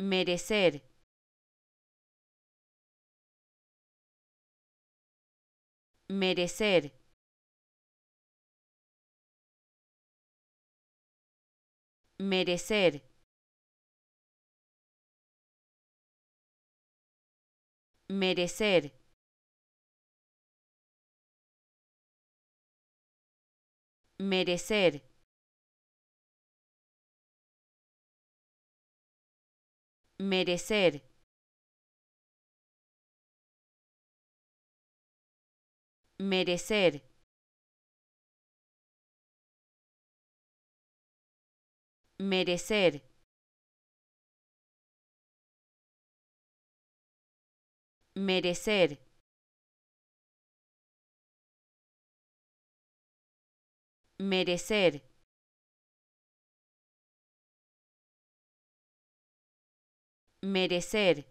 merecer merecer merecer merecer merecer merecer merecer merecer merecer merecer merecer